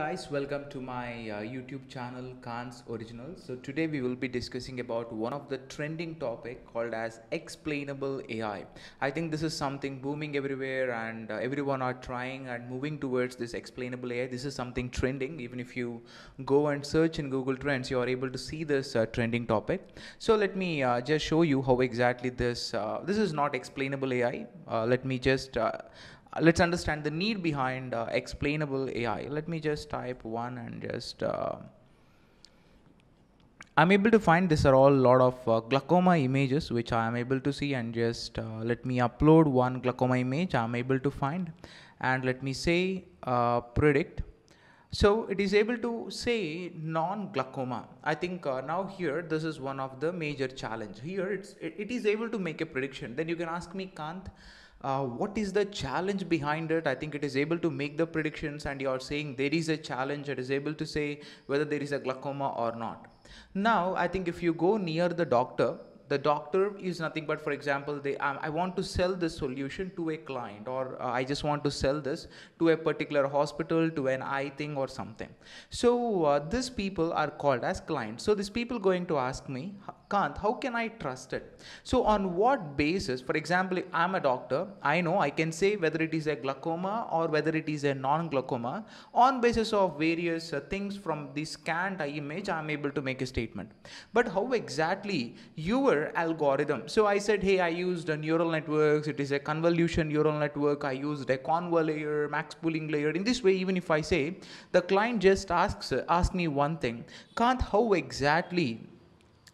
guys welcome to my uh, youtube channel khan's original so today we will be discussing about one of the trending topic called as explainable ai i think this is something booming everywhere and uh, everyone are trying and moving towards this explainable ai this is something trending even if you go and search in google trends you are able to see this uh, trending topic so let me uh, just show you how exactly this uh, this is not explainable ai uh, let me just let's understand the need behind uh, explainable AI. Let me just type one and just. Uh, I'm able to find these are all lot of uh, glaucoma images which I am able to see and just uh, let me upload one glaucoma image I'm able to find and let me say uh, predict. So it is able to say non-glaucoma. I think uh, now here this is one of the major challenge. Here it's it, it is able to make a prediction. Then you can ask me Kant uh, what is the challenge behind it? I think it is able to make the predictions, and you are saying there is a challenge. It is able to say whether there is a glaucoma or not. Now, I think if you go near the doctor, the doctor is nothing but, for example, they um, I want to sell this solution to a client, or uh, I just want to sell this to a particular hospital, to an eye thing, or something. So uh, these people are called as clients. So these people going to ask me, can't, how can I trust it? So, on what basis, for example, if I'm a doctor, I know I can say whether it is a glaucoma or whether it is a non glaucoma. On basis of various uh, things from the scanned image, I'm able to make a statement. But how exactly your algorithm? So, I said, hey, I used a neural networks, it is a convolution neural network, I used a convolution layer, max pooling layer. In this way, even if I say the client just asks, uh, ask me one thing, can't how exactly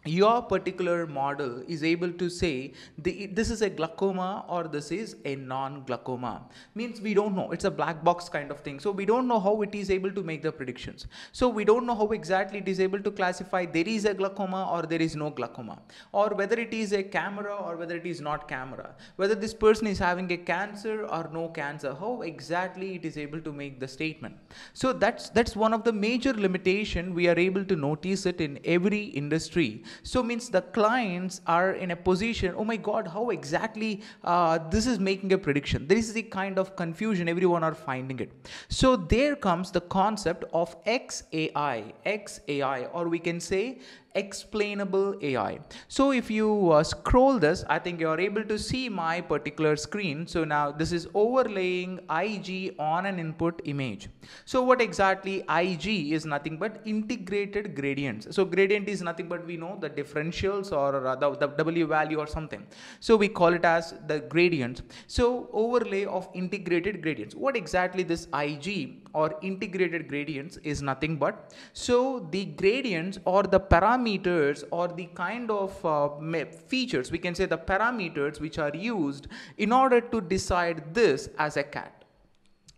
your particular model is able to say the, this is a glaucoma or this is a non-glaucoma means we don't know it's a black box kind of thing so we don't know how it is able to make the predictions so we don't know how exactly it is able to classify there is a glaucoma or there is no glaucoma or whether it is a camera or whether it is not camera whether this person is having a cancer or no cancer how exactly it is able to make the statement so that's that's one of the major limitation we are able to notice it in every industry so means the clients are in a position, oh my God, how exactly uh, this is making a prediction. This is the kind of confusion everyone are finding it. So there comes the concept of XAI, XAI, or we can say explainable AI. So if you uh, scroll this, I think you're able to see my particular screen. So now this is overlaying IG on an input image. So what exactly IG is nothing but integrated gradients. So gradient is nothing but we know the differentials or uh, the, the W value or something. So we call it as the gradients. So overlay of integrated gradients. What exactly this IG or integrated gradients is nothing but so the gradients or the parameters or the kind of uh, features we can say the parameters which are used in order to decide this as a cat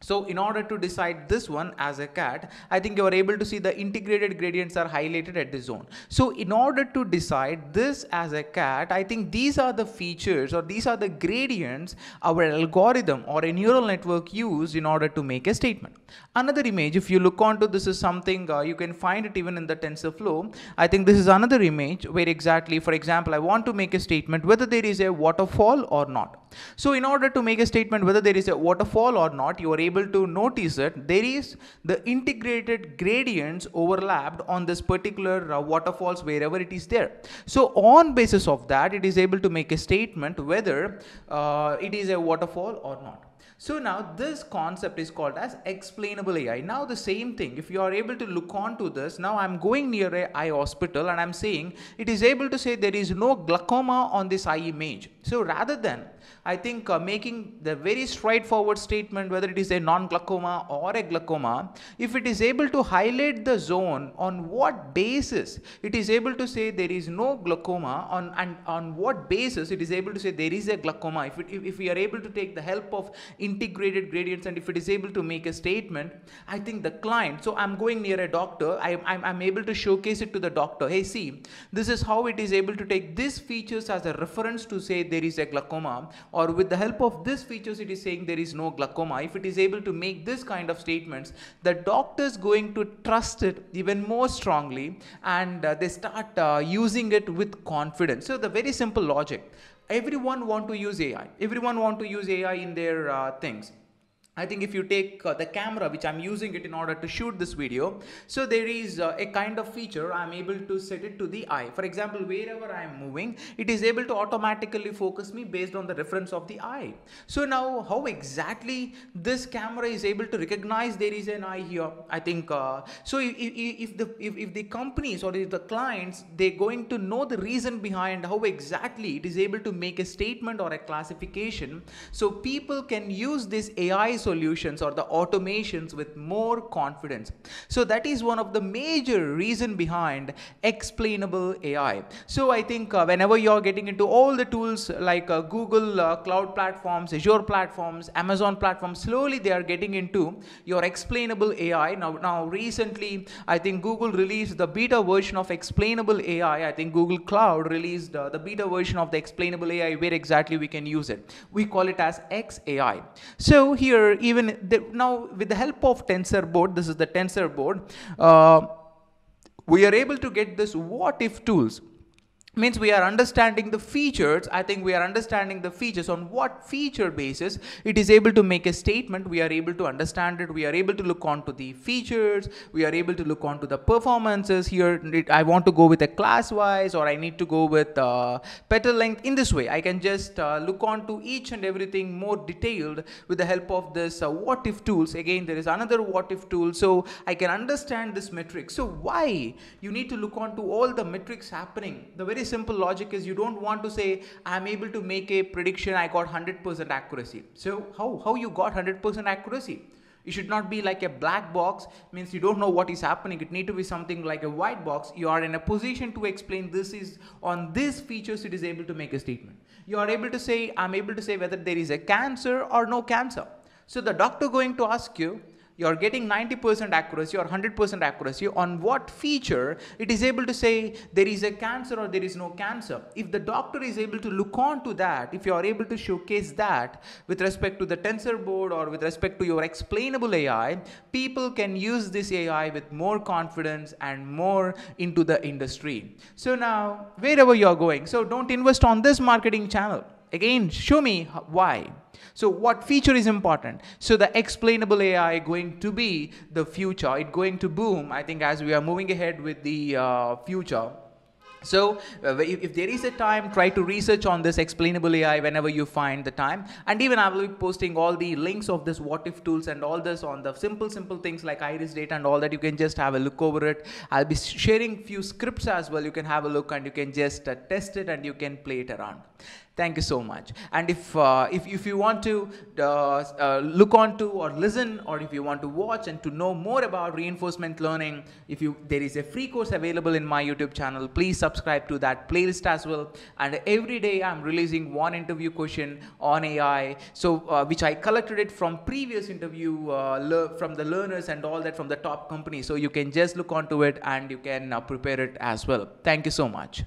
so in order to decide this one as a cat, I think you are able to see the integrated gradients are highlighted at this zone. So in order to decide this as a cat, I think these are the features or these are the gradients our algorithm or a neural network use in order to make a statement. Another image, if you look onto this is something uh, you can find it even in the TensorFlow. I think this is another image where exactly, for example, I want to make a statement whether there is a waterfall or not. So in order to make a statement whether there is a waterfall or not, you are able to notice that there is the integrated gradients overlapped on this particular uh, waterfalls wherever it is there. So on basis of that, it is able to make a statement whether uh, it is a waterfall or not. So now this concept is called as explainable AI. Now the same thing, if you are able to look on to this, now I'm going near a eye hospital and I'm saying it is able to say there is no glaucoma on this eye image. So rather than, I think uh, making the very straightforward statement whether it is a non-glaucoma or a glaucoma, if it is able to highlight the zone on what basis it is able to say there is no glaucoma on and on what basis it is able to say there is a glaucoma if, it, if, if we are able to take the help of in integrated gradients and if it is able to make a statement, I think the client, so I'm going near a doctor, I, I'm, I'm able to showcase it to the doctor. Hey, see, this is how it is able to take these features as a reference to say there is a glaucoma or with the help of these features, it is saying there is no glaucoma. If it is able to make this kind of statements, the doctor is going to trust it even more strongly and uh, they start uh, using it with confidence. So the very simple logic everyone want to use ai everyone want to use ai in their uh, things I think if you take uh, the camera, which I'm using it in order to shoot this video, so there is uh, a kind of feature I'm able to set it to the eye. For example, wherever I'm moving, it is able to automatically focus me based on the reference of the eye. So now how exactly this camera is able to recognize there is an eye here, I think. Uh, so if, if, the, if, if the companies or if the clients, they're going to know the reason behind how exactly it is able to make a statement or a classification. So people can use this AI's solutions or the automations with more confidence. So that is one of the major reason behind explainable AI. So I think uh, whenever you're getting into all the tools like uh, Google uh, cloud platforms, Azure platforms, Amazon platforms, slowly they are getting into your explainable AI. Now, now recently, I think Google released the beta version of explainable AI. I think Google Cloud released uh, the beta version of the explainable AI where exactly we can use it. We call it as XAI. So here even the, now with the help of tensor board, this is the tensor board, uh, we are able to get this what if tools means we are understanding the features i think we are understanding the features on what feature basis it is able to make a statement we are able to understand it we are able to look onto the features we are able to look onto the performances here i want to go with a class wise or i need to go with uh, petal length in this way i can just uh, look onto each and everything more detailed with the help of this uh, what if tools again there is another what if tool so i can understand this metric so why you need to look onto all the metrics happening the very very simple logic is you don't want to say, I'm able to make a prediction, I got 100% accuracy. So how, how you got 100% accuracy? It should not be like a black box, means you don't know what is happening. It need to be something like a white box. You are in a position to explain this is on these features it is able to make a statement. You are able to say, I'm able to say whether there is a cancer or no cancer. So the doctor going to ask you, you're getting 90% accuracy or 100% accuracy on what feature it is able to say there is a cancer or there is no cancer. If the doctor is able to look on to that, if you are able to showcase that with respect to the tensor board or with respect to your explainable AI, people can use this AI with more confidence and more into the industry. So now, wherever you're going, so don't invest on this marketing channel. Again, show me why. So what feature is important? So the explainable AI going to be the future. It going to boom, I think, as we are moving ahead with the uh, future. So uh, if, there is a time, try to research on this explainable AI whenever you find the time. And even I will be posting all the links of this what if tools and all this on the simple, simple things like iris data and all that. You can just have a look over it. I'll be sharing few scripts as well. You can have a look and you can just uh, test it and you can play it around. Thank you so much. And if, uh, if, if you want to uh, uh, look onto or listen, or if you want to watch and to know more about reinforcement learning, if you, there is a free course available in my YouTube channel, please subscribe to that playlist as well. And every day I'm releasing one interview question on AI, so uh, which I collected it from previous interview uh, from the learners and all that from the top companies. So you can just look onto it and you can uh, prepare it as well. Thank you so much.